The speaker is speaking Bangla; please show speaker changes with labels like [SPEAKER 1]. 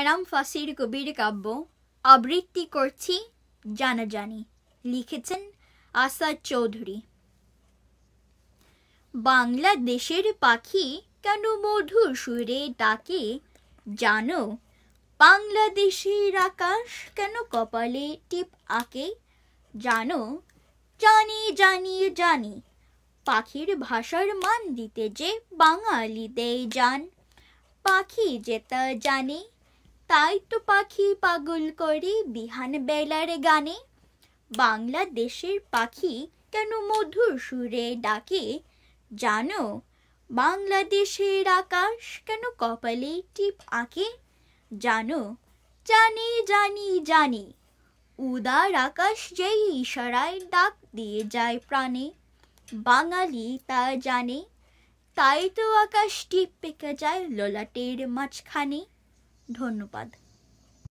[SPEAKER 1] আনাম ফাসির কবির কাব্য আবৃত্তি করছি জানা জানি লিখেছেন আসাদ চৌধুরী বাংলাদেশের পাখি কেন মধুর সুরে ডাকে জানো বাংলাদেশের আকাশ কেন কপালে টিপ আঁকে জানো জানি জানি জানি পাখির ভাষার মান দিতে যে বাঙালি দেয় যান পাখি যেটা জানে তাই তো পাখি পাগল করে বিহান বেলার গানে বাংলাদেশের পাখি কেন মধুর সুরে ডাকে জানো বাংলাদেশের আকাশ কেন কপালে টিপ আঁকে জানো জানি জানি জানি উদার আকাশ যেই ইশারায় ডাক দিয়ে যায় প্রাণে বাঙালি তা জানে তাই তো আকাশ টিপ পেকে যায় ললাটের মাঝখানে ধন্যবাদ